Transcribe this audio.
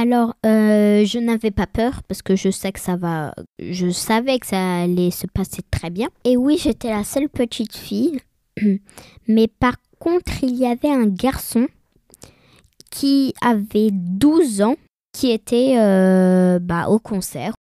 Alors, euh, je n'avais pas peur parce que je sais que ça va. Je savais que ça allait se passer très bien. Et oui, j'étais la seule petite fille. Mais par contre, il y avait un garçon qui avait 12 ans qui était euh, bah, au concert.